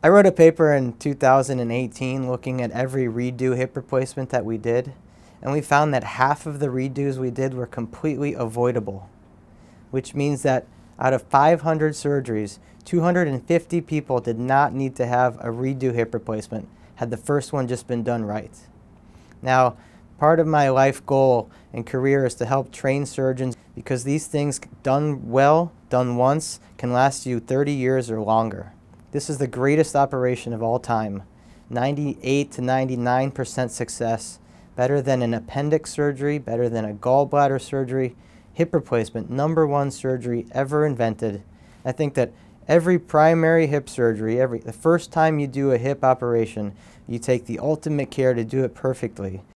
I wrote a paper in 2018 looking at every redo hip replacement that we did, and we found that half of the redos we did were completely avoidable, which means that out of 500 surgeries, 250 people did not need to have a redo hip replacement had the first one just been done right. Now, part of my life goal and career is to help train surgeons because these things done well, done once, can last you 30 years or longer. This is the greatest operation of all time. 98 to 99% success, better than an appendix surgery, better than a gallbladder surgery, hip replacement, number one surgery ever invented. I think that every primary hip surgery, every the first time you do a hip operation, you take the ultimate care to do it perfectly.